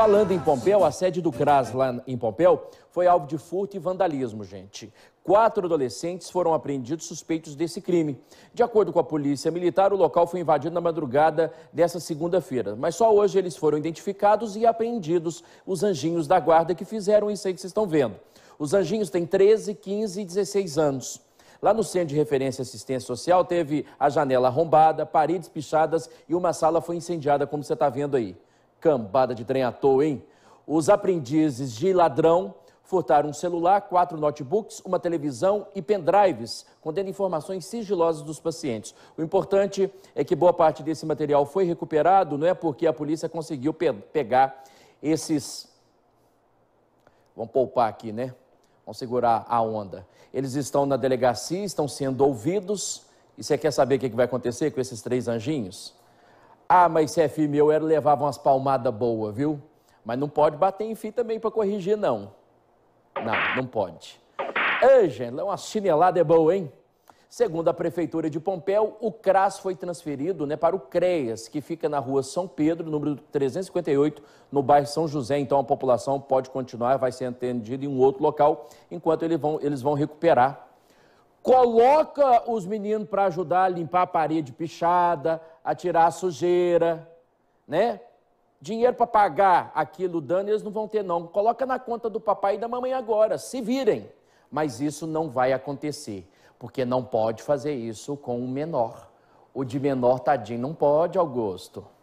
Falando em Pompeu, a sede do CRAS lá em Pompeu foi alvo de furto e vandalismo, gente. Quatro adolescentes foram apreendidos suspeitos desse crime. De acordo com a polícia militar, o local foi invadido na madrugada dessa segunda-feira. Mas só hoje eles foram identificados e apreendidos os anjinhos da guarda que fizeram isso aí que vocês estão vendo. Os anjinhos têm 13, 15 e 16 anos. Lá no Centro de Referência e Assistência Social teve a janela arrombada, paredes pichadas e uma sala foi incendiada, como você está vendo aí. Cambada de trem à toa, hein? Os aprendizes de ladrão furtaram um celular, quatro notebooks, uma televisão e pendrives, contendo informações sigilosas dos pacientes. O importante é que boa parte desse material foi recuperado, não é porque a polícia conseguiu pe pegar esses. Vamos poupar aqui, né? Vamos segurar a onda. Eles estão na delegacia, estão sendo ouvidos. E você quer saber o que vai acontecer com esses três anjinhos? Ah, mas se é firme eu era, levava umas palmadas boas, viu? Mas não pode bater em fim também para corrigir, não. Não, não pode. Ângela, uma chinelada é boa, hein? Segundo a Prefeitura de Pompeu, o CRAS foi transferido né, para o CREAS, que fica na rua São Pedro, número 358, no bairro São José. Então a população pode continuar, vai ser atendida em um outro local, enquanto eles vão, eles vão recuperar coloca os meninos para ajudar a limpar a parede pichada, a tirar a sujeira, né? Dinheiro para pagar aquilo dano eles não vão ter não. Coloca na conta do papai e da mamãe agora, se virem. Mas isso não vai acontecer, porque não pode fazer isso com o menor. O de menor tadinho não pode, Augusto.